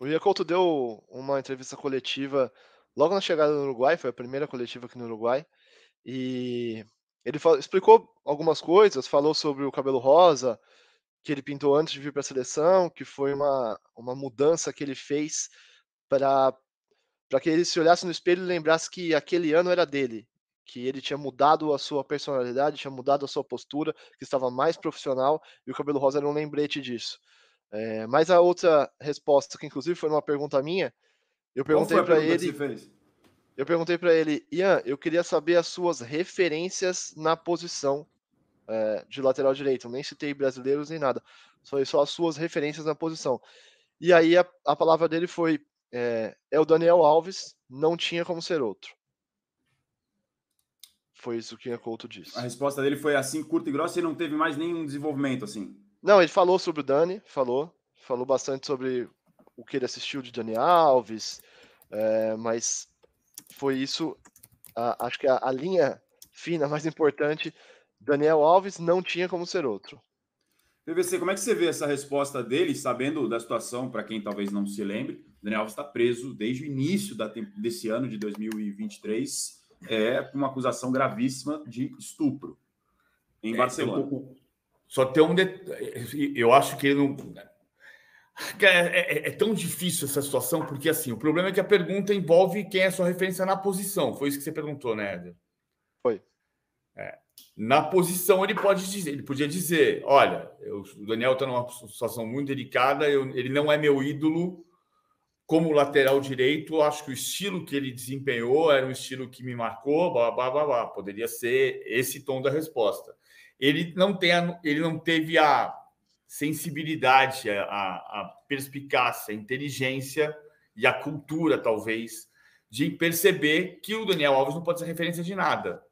O Iacolto Couto deu uma entrevista coletiva logo na chegada no Uruguai, foi a primeira coletiva aqui no Uruguai, e ele falou, explicou algumas coisas, falou sobre o cabelo rosa, que ele pintou antes de vir para a seleção, que foi uma, uma mudança que ele fez para que ele se olhasse no espelho e lembrasse que aquele ano era dele, que ele tinha mudado a sua personalidade, tinha mudado a sua postura, que estava mais profissional, e o cabelo rosa era um lembrete disso. É, mas a outra resposta, que inclusive foi uma pergunta minha, eu perguntei para ele. Eu perguntei para ele, Ian, eu queria saber as suas referências na posição é, de lateral direito. nem citei brasileiros nem nada, só, só as suas referências na posição. E aí a, a palavra dele foi: é, é, o Daniel Alves, não tinha como ser outro. Foi isso que o Couto disse. A resposta dele foi assim, curta e grossa, e não teve mais nenhum desenvolvimento assim. Não, ele falou sobre o Dani, falou. Falou bastante sobre o que ele assistiu de Dani Alves, é, mas foi isso. A, acho que a, a, linha fina mais importante, Daniel Alves não tinha como ser outro. PVC, como é que você vê essa resposta dele, sabendo da situação, para quem talvez não se lembre, Daniel Alves está preso desde o início da, desse ano de 2023, é, uma acusação gravíssima de estupro em é, Barcelona. Um pouco, então, só tem um. Det... Eu acho que ele não. É, é, é, é, tão difícil essa situação, porque assim, o problema é que a pergunta envolve quem é sua referência na posição. Foi isso que você perguntou, né, Éder? Foi. É. Na posição, ele pode dizer, ele podia dizer: olha, eu, o Daniel está numa situação muito delicada, eu, ele não é meu ídolo como lateral direito. Acho que o estilo que ele desempenhou era um estilo que me marcou, blá blá blá blá. Poderia ser esse tom da resposta ele não, tem a, ele não teve a sensibilidade, a, a perspicácia, a inteligência e a cultura, talvez, de perceber que o Daniel Alves não pode ser referência de nada.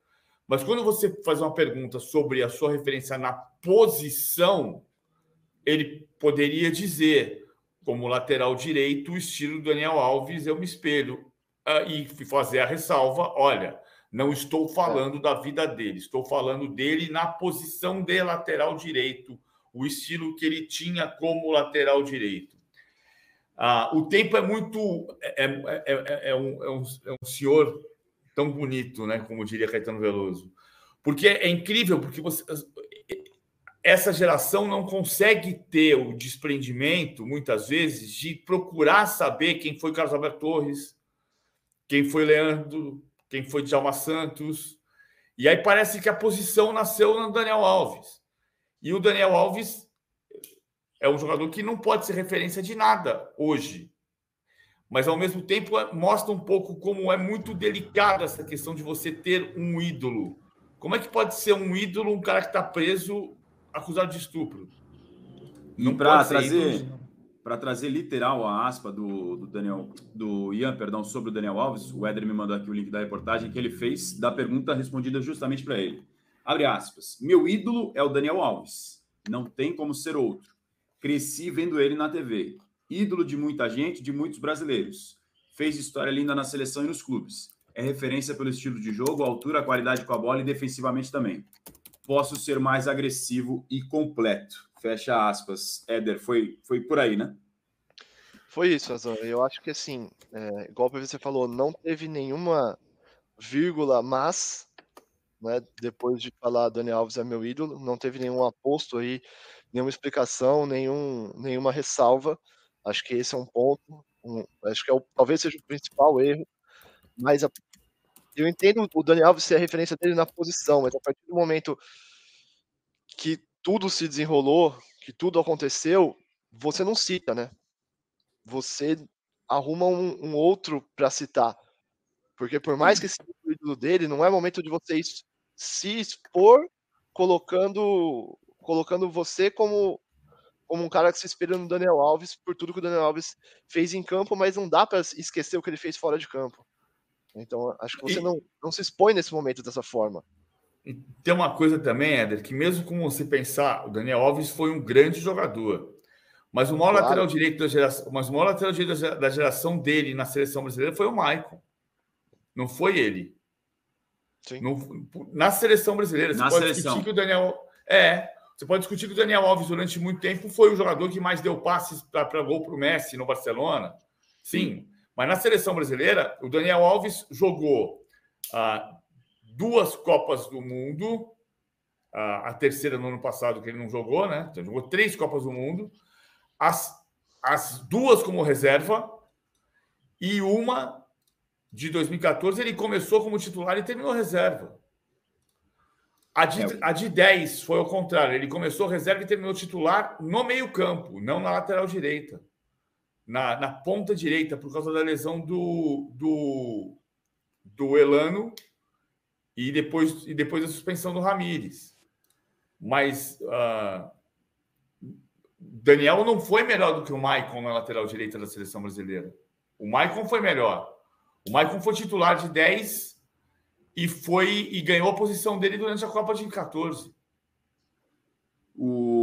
Mas quando você faz uma pergunta sobre a sua referência na posição, ele poderia dizer, como lateral direito, o estilo do Daniel Alves, eu me espelho, ah, e fazer a ressalva: olha, não estou falando é. da vida dele, estou falando dele na posição de lateral direito, o estilo que ele tinha como lateral direito. Ah, o tempo é muito. É, é, é, é, é um, é, um, é um senhor tão bonito, né? Como diria Caetano Veloso. Porque é incrível, porque você, essa geração não consegue ter o desprendimento, muitas vezes, de procurar saber quem foi Carlos Alberto Torres, quem foi Leandro quem foi Djalma Santos. E aí parece que a posição nasceu no Daniel Alves. E o Daniel Alves é um jogador que não pode ser referência de nada hoje. Mas ao mesmo tempo é, mostra um pouco como é muito delicada essa questão de você ter um ídolo. Como é que pode ser um ídolo um cara que está preso acusado de estupro? Não para trazer ídolo para trazer literal a aspa do, do, Daniel, do Ian, perdão, sobre o Daniel Alves. O Éder me mandou aqui o link da reportagem que ele fez da pergunta respondida justamente para ele. Abre aspas. Meu ídolo é o Daniel Alves. Não tem como ser outro. Cresci vendo ele na TV. Ídolo de muita gente, de muitos brasileiros. Fez história linda na seleção e nos clubes. É referência pelo estilo de jogo, altura, qualidade com a bola e defensivamente também. Posso ser mais agressivo e completo. Fecha aspas. Éder, foi, foi por aí, né? Foi isso, Azor. Eu acho que assim, é, igual você falou, não teve nenhuma vírgula, mas né, depois de falar Dani Alves é meu ídolo, não teve nenhum aposto aí, nenhuma explicação, nenhum, nenhuma ressalva. Acho que esse é um ponto, um, acho que é o, talvez seja o principal erro, mas a, eu entendo o Dani Alves ser a referência dele na posição, mas a partir do momento que tudo se desenrolou, que tudo aconteceu, você não cita, né? Você arruma um, um outro para citar. Porque por mais que seja o ídolo dele, não é momento de você se expor colocando colocando você como como um cara que se espelha no Daniel Alves por tudo que o Daniel Alves fez em campo, mas não dá para esquecer o que ele fez fora de campo. Então, acho que você e... não, não se expõe nesse momento dessa forma. E tem uma coisa também, Éder, que mesmo como você pensar, o Daniel Alves foi um grande jogador. Mas o maior claro. lateral direito da geração, mas o maior lateral direito da geração dele na seleção brasileira foi o Maicon. Não foi ele. Sim. na seleção brasileira, na você pode seleção. discutir que o Daniel. É. Você pode discutir que o Daniel Alves, durante muito tempo, foi o jogador que mais deu passes para gol para o Messi no Barcelona. Sim. Mas na seleção brasileira, o Daniel Alves jogou ah, duas Copas do Mundo, a, terceira no ano passado que ele não jogou, né? Então, jogou três Copas do Mundo, as, as duas como reserva e uma de 2014 ele começou como titular e terminou reserva. A de, é a de 10 foi ao contrário. Ele começou reserva e terminou titular no meio-campo, não na lateral direita. Na, na ponta direita, por causa da lesão do, do, do Elano e depois, e depois a suspensão do Ramires. Mas uh, Daniel não foi melhor do que o Maicon na lateral direita da seleção brasileira. O Maicon foi melhor. O Maicon foi titular de 10 e foi e ganhou a posição dele durante a Copa de 14. O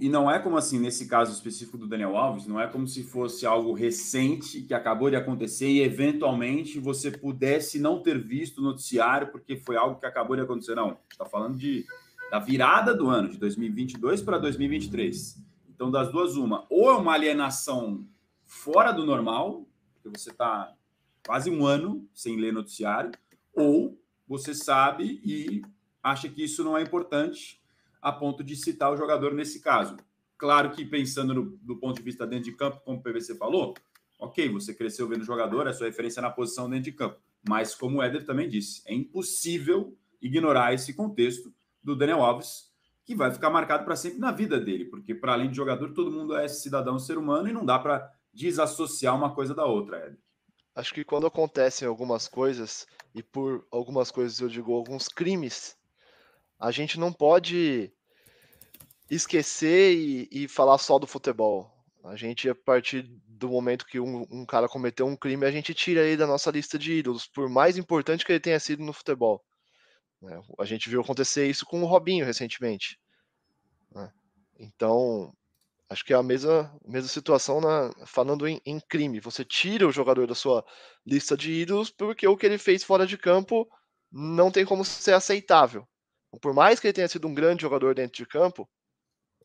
e não é como assim, nesse caso específico do Daniel Alves, não é como se fosse algo recente que acabou de acontecer e eventualmente você pudesse não ter visto o noticiário porque foi algo que acabou de acontecer. Não, está falando de, da virada do ano, de 2022 para 2023. Então, das duas, uma. Ou é uma alienação fora do normal, porque você está quase um ano sem ler noticiário, ou você sabe e acha que isso não é importante a ponto de citar o jogador nesse caso. Claro que pensando no, do ponto de vista dentro de campo, como o PVC falou, ok, você cresceu vendo o jogador, é sua referência na posição dentro de campo. Mas como o Éder também disse, é impossível ignorar esse contexto do Daniel Alves, que vai ficar marcado para sempre na vida dele, porque para além de jogador, todo mundo é cidadão, ser humano, e não dá para desassociar uma coisa da outra, Éder. Acho que quando acontecem algumas coisas, e por algumas coisas eu digo alguns crimes a gente não pode esquecer e, e falar só do futebol. A gente, a partir do momento que um, um, cara cometeu um crime, a gente tira ele da nossa lista de ídolos, por mais importante que ele tenha sido no futebol. Né, a gente viu acontecer isso com o Robinho recentemente. Né. Então, acho que é a mesma, mesma situação na, falando em, em, crime. Você tira o jogador da sua lista de ídolos porque o que ele fez fora de campo não tem como ser aceitável. Por mais que ele tenha sido um grande jogador dentro de campo,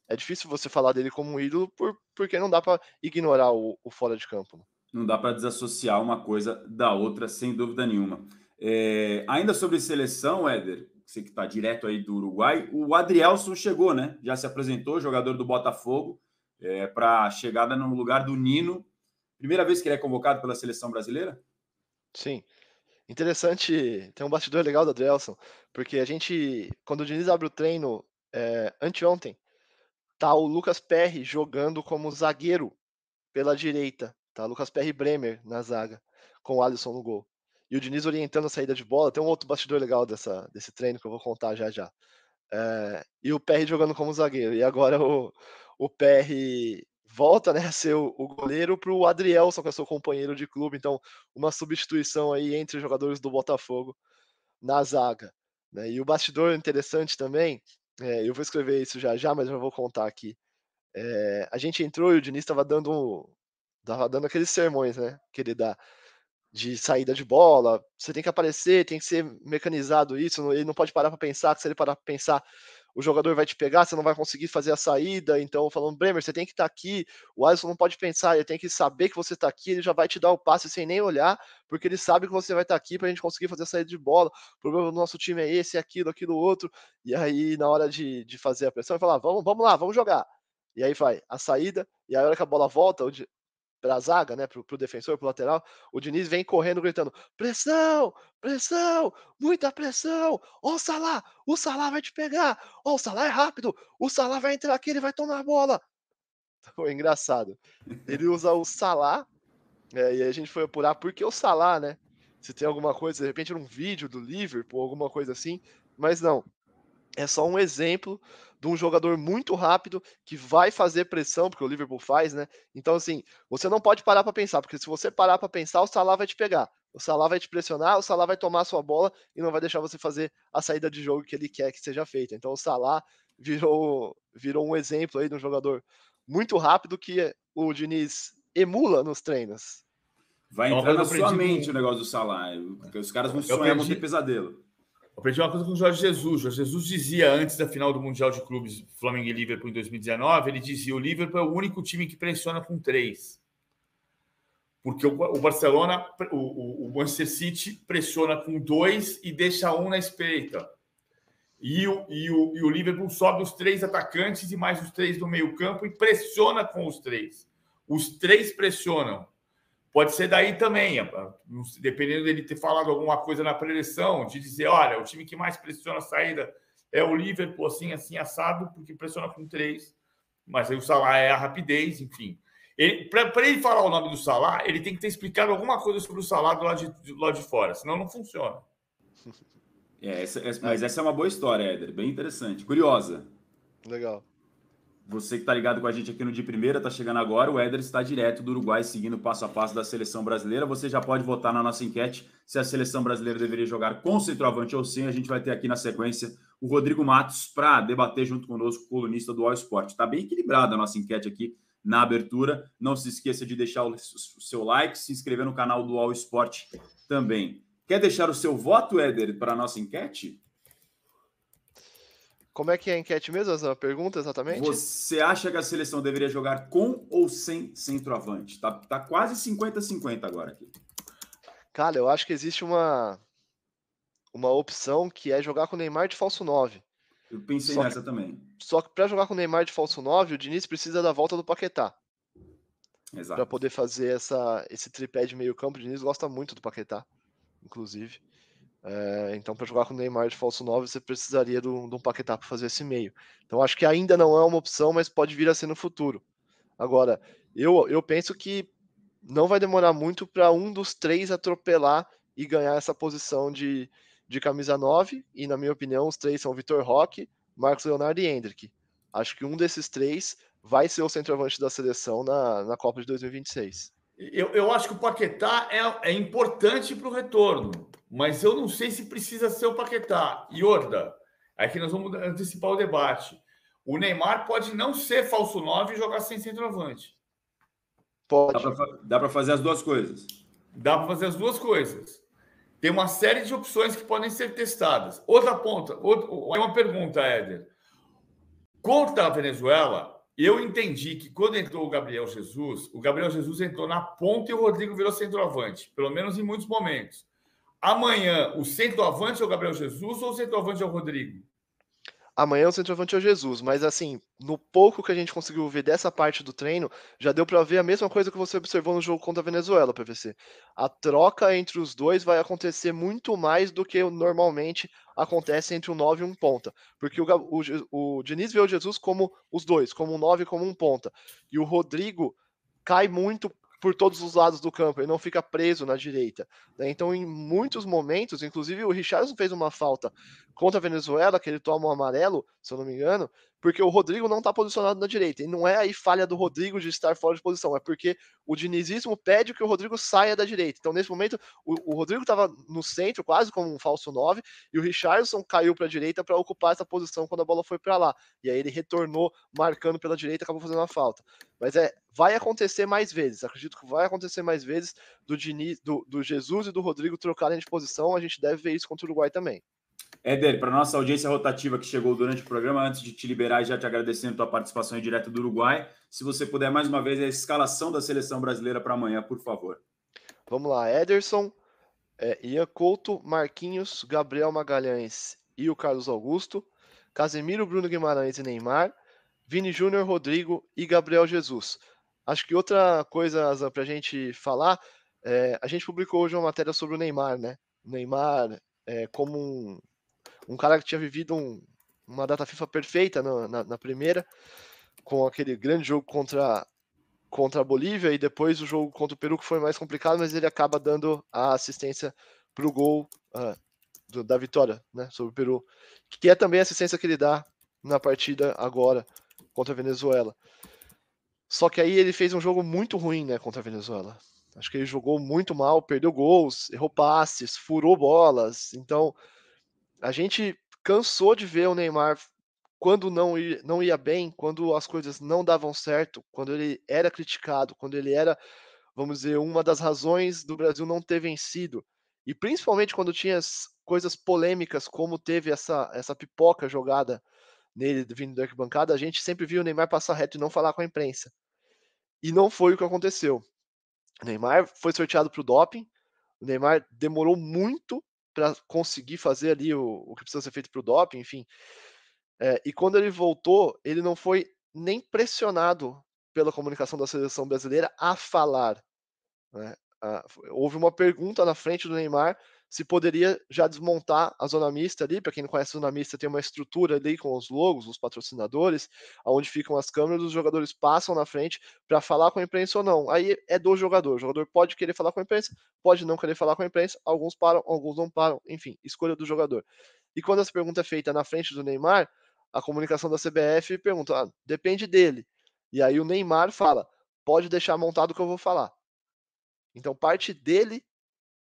é difícil você falar dele como um ídolo por, porque não dá para ignorar o, o, fora de campo. Né? Não dá para desassociar uma coisa da outra, sem dúvida nenhuma. É, ainda sobre seleção, Éder, você que está direto aí do Uruguai, o Adrielson chegou, né? Já se apresentou, jogador do Botafogo, é, para chegada no lugar do Nino. Primeira vez que ele é convocado pela seleção brasileira? Sim. Interessante, tem um bastidor legal da Adrielson, porque a gente, quando o Diniz abre o treino é, anteontem, tá o Lucas Perry jogando como zagueiro pela direita, tá? Lucas Perry Bremer na zaga, com o Alisson no gol. E o Diniz orientando a saída de bola, tem um outro bastidor legal dessa, desse treino que eu vou contar já já. É, e o Perry jogando como zagueiro, e agora o, o Perry volta né, a ser o, goleiro para o Adrielson, que é seu companheiro de clube. Então, uma substituição aí entre os jogadores do Botafogo na zaga. Né? E o bastidor interessante também, é, eu vou escrever isso já já, mas eu vou contar aqui. É, a gente entrou e o Diniz estava dando, tava dando aqueles sermões né, que ele dá de saída de bola. Você tem que aparecer, tem que ser mecanizado isso. Ele não pode parar para pensar, que se ele parar para pensar, o jogador vai te pegar, você não vai conseguir fazer a saída. Então, falando, Bremer, você tem que estar tá aqui. O Alisson não pode pensar, ele tem que saber que você está aqui. Ele já vai te dar o passe sem nem olhar, porque ele sabe que você vai estar tá aqui para a gente conseguir fazer a saída de bola. O problema do nosso time é esse, aquilo, aquilo, outro. E aí, na hora de, de fazer a pressão, ele fala: ah, vamos, vamos lá, vamos jogar. E aí vai a saída, e aí a hora que a bola volta, onde? para a zaga, né, para o defensor, para o lateral, o Diniz vem correndo gritando: pressão, pressão, muita pressão, ó o Salah, o Salah vai te pegar, ó o Salah é rápido, o Salah vai entrar aqui, ele vai tomar a bola. Foi engraçado. Ele usa o Salah, é, e a gente foi apurar porque o Salah, né, se tem alguma coisa, de repente era um vídeo do Liverpool, alguma coisa assim, mas não é só um exemplo de um jogador muito rápido que vai fazer pressão, porque o Liverpool faz, né? Então, assim, você não pode parar para pensar, porque se você parar para pensar, o Salah vai te pegar, o Salah vai te pressionar, o Salah vai tomar a sua bola e não vai deixar você fazer a saída de jogo que ele quer que seja feita. Então, o Salah virou, virou um exemplo aí de um jogador muito rápido que o Diniz emula nos treinos. Vai entrar na sua mente o negócio do Salah, porque os caras vão sonhar, vão ter pesadelo aprendi uma coisa com o Jorge Jesus. Jorge Jesus dizia antes da final do Mundial de Clubes Flamengo e Liverpool em 2019, ele dizia o Liverpool é o único time que pressiona com três. Porque o Barcelona, o, Manchester City pressiona com dois e deixa um na espreita. E o, e, o, e o Liverpool sobe os três atacantes e mais os três do meio-campo e pressiona com os três. Os três pressionam. Pode ser daí também, é, é, dependendo dele ter falado alguma coisa na preleção, de dizer, olha, o time que mais pressiona a saída é o Liverpool, assim, assim, assado, porque pressiona com três, mas aí o Salah é a rapidez, enfim. Para ele falar o nome do Salah, ele tem que ter explicado alguma coisa sobre o Salah do lado de, do lado de fora, senão não funciona. É, essa, essa, mas essa é uma boa história, Éder, bem interessante, curiosa. Legal. Você que está ligado com a gente aqui no dia primeira, está chegando agora. O Éder está direto do Uruguai, seguindo passo a passo da seleção brasileira. Você já pode votar na nossa enquete se a seleção brasileira deveria jogar com centroavante ou sem. A gente vai ter aqui na sequência o Rodrigo Matos para debater junto conosco, colunista do All Sport. Está bem equilibrada a nossa enquete aqui na abertura. Não se esqueça de deixar o seu like, se inscrever no canal do All Sport também. Quer deixar o seu voto, Éder, para a nossa enquete? Como é que é a enquete mesmo? Essa pergunta exatamente? Você acha que a seleção deveria jogar com ou sem centroavante? Tá, tá quase 50-50 agora aqui. Cara, eu acho que existe uma, uma opção que é jogar com o Neymar de falso 9. Eu pensei só nessa que, também. Só que para jogar com o Neymar de falso 9, o Diniz precisa da volta do Paquetá. Exato. Para poder fazer essa, esse tripé de meio campo, o Diniz gosta muito do Paquetá, inclusive. É, então, para jogar com o Neymar de falso 9, você precisaria de um Paquetá para fazer esse meio. Então, acho que ainda não é uma opção, mas pode vir a ser no futuro. Agora, eu, eu penso que não vai demorar muito para um dos três atropelar e ganhar essa posição de, de camisa 9. E, na minha opinião, os três são Vitor Roque, Marcos Leonardo e Hendrick. Acho que um desses três vai ser o centroavante da seleção na, na Copa de 2026. Eu, eu acho que o Paquetá é, é importante para o retorno mas eu não sei se precisa ser o Paquetá. E Orda. aqui é nós vamos antecipar o debate. O Neymar pode não ser falso 9 e jogar sem centroavante. Pode. Dá para fazer as duas coisas. Dá para fazer as duas coisas. Tem uma série de opções que podem ser testadas. Outra ponta, outra, é uma pergunta, Éder. Contra a Venezuela, eu entendi que quando entrou o Gabriel Jesus, o Gabriel Jesus entrou na ponta e o Rodrigo virou centroavante, pelo menos em muitos momentos. Amanhã, o centroavante é o Gabriel Jesus ou o centroavante é o Rodrigo? Amanhã o centroavante é o Jesus, mas assim, no pouco que a gente conseguiu ver dessa parte do treino, já deu para ver a mesma coisa que você observou no jogo contra a Venezuela, PVC. A troca entre os dois vai acontecer muito mais do que normalmente acontece entre um 9 e um ponta, porque o, o, o Diniz vê o Jesus como os dois, como um 9 e como um ponta, e o Rodrigo cai muito por todos os lados do campo, ele não fica preso na direita. Né? Então, em muitos momentos, inclusive o Richardson fez uma falta contra a Venezuela, que ele toma um amarelo, se eu não me engano, porque o Rodrigo não está posicionado na direita. E não é aí falha do Rodrigo de estar fora de posição, é porque o dinizismo pede que o Rodrigo saia da direita. Então, nesse momento, o, o Rodrigo estava no centro, quase como um falso 9, e o Richardson caiu para a direita para ocupar essa posição quando a bola foi para lá. E aí ele retornou marcando pela direita, acabou fazendo a falta. Mas é, vai acontecer mais vezes. Acredito que vai acontecer mais vezes do, Diniz, do, do Jesus e do Rodrigo trocarem de posição. A gente deve ver isso contra o Uruguai também. Éder, para nossa audiência rotativa que chegou durante o programa, antes de te liberar e já te agradecendo a tua participação em direto do Uruguai, se você puder mais uma vez a escalação da seleção brasileira para amanhã, por favor. Vamos lá, Ederson, é, Ian Couto, Marquinhos, Gabriel Magalhães e o Carlos Augusto, Casemiro, Bruno Guimarães e Neymar, Vini Júnior, Rodrigo e Gabriel Jesus. Acho que outra coisa para a gente falar, é, a gente publicou hoje uma matéria sobre o Neymar, né? O Neymar é, como um um cara que tinha vivido um, uma data FIFA perfeita na, na, na, primeira, com aquele grande jogo contra, contra a Bolívia, e depois o jogo contra o Peru, que foi mais complicado, mas ele acaba dando a assistência para o gol uh, do, da vitória né, sobre o Peru, que é também a assistência que ele dá na partida agora contra a Venezuela. Só que aí ele fez um jogo muito ruim né, contra a Venezuela. Acho que ele jogou muito mal, perdeu gols, errou passes, furou bolas. Então, a gente cansou de ver o Neymar quando não ia, não ia bem, quando as coisas não davam certo, quando ele era criticado, quando ele era, vamos dizer, uma das razões do Brasil não ter vencido. E principalmente quando tinha as coisas polêmicas, como teve essa, essa pipoca jogada nele vindo da arquibancada, a gente sempre viu o Neymar passar reto e não falar com a imprensa. E não foi o que aconteceu. O Neymar foi sorteado para o doping, o Neymar demorou muito para conseguir fazer ali o, o, que precisa ser feito para o doping, enfim. É, e quando ele voltou, ele não foi nem pressionado pela comunicação da seleção brasileira a falar. Né? Ah, houve uma pergunta na frente do Neymar se poderia já desmontar a zona mista ali. Para quem não conhece, a zona mista tem uma estrutura ali com os logos, os patrocinadores, onde ficam as câmeras, os jogadores passam na frente para falar com a imprensa ou não. Aí é do jogador. O jogador pode querer falar com a imprensa, pode não querer falar com a imprensa, alguns param, alguns não param, enfim, escolha do jogador. E quando essa pergunta é feita na frente do Neymar, a comunicação da CBF pergunta: ah, depende dele. E aí o Neymar fala: pode deixar montado o que eu vou falar. Então parte dele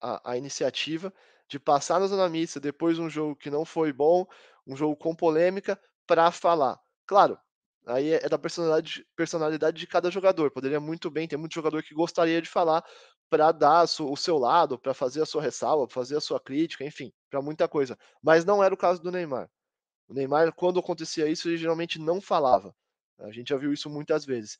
a, a iniciativa de passar na zona mista depois de um jogo que não foi bom, um jogo com polêmica, para falar. Claro, aí é, é da personalidade, personalidade de cada jogador. Poderia muito bem ter muito jogador que gostaria de falar para dar o seu lado, para fazer a sua ressalva, fazer a sua crítica, enfim, para muita coisa. Mas não era o caso do Neymar. O Neymar, quando acontecia isso, ele geralmente não falava. A gente já viu isso muitas vezes.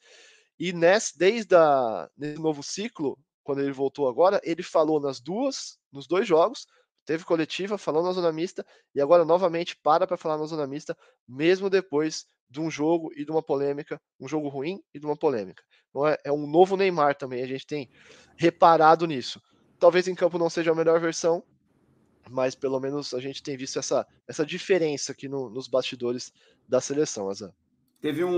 E nesse, desde a, nesse novo ciclo, quando ele voltou agora, ele falou nas duas, nos dois jogos, teve coletiva, falou na zona mista e agora novamente para para falar na zona mista, mesmo depois de um jogo e de uma polêmica, um jogo ruim e de uma polêmica. é, é um novo Neymar também, a gente tem reparado nisso. Talvez em campo não seja a melhor versão, mas pelo menos a gente tem visto essa, essa diferença aqui no, nos bastidores da seleção, Azan. Teve um,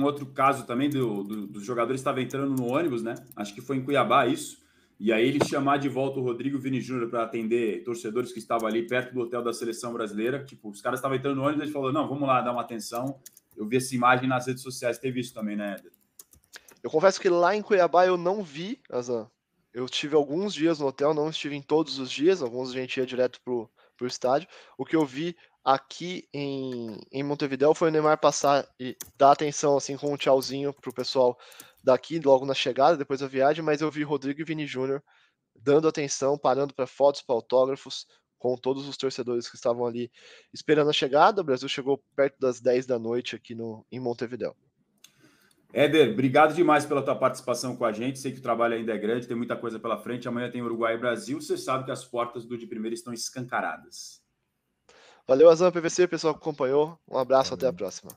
um, outro caso também do, do, dos jogadores estava entrando no ônibus, né? Acho que foi em Cuiabá isso. E aí ele chamar de volta o Rodrigo Vini Júnior para atender torcedores que estavam ali perto do hotel da seleção brasileira. Tipo, os caras estavam entrando no ônibus, ele falou: não, vamos lá dar uma atenção. Eu vi essa imagem nas redes sociais, teve isso também, né, Éder? Eu confesso que lá em Cuiabá eu não vi, Azan. Eu tive alguns dias no hotel, não estive em todos os dias, alguns a gente ia direto pro, pro estádio. O que eu vi aqui em, em Montevideo foi o Neymar passar e dar atenção assim com um tchauzinho pro pessoal daqui logo na chegada, depois da viagem, mas eu vi Rodrigo e Vini Júnior dando atenção, parando para fotos, para autógrafos, com todos os torcedores que estavam ali esperando a chegada. O Brasil chegou perto das 10 da noite aqui no, em Montevideo. Éder, obrigado demais pela tua participação com a gente. Sei que o trabalho ainda é grande, tem muita coisa pela frente. Amanhã tem Uruguai e Brasil. Você sabe que as portas do de primeira estão escancaradas. Valeu, Azam PVC, pessoal que acompanhou. Um abraço, Valeu. até a próxima.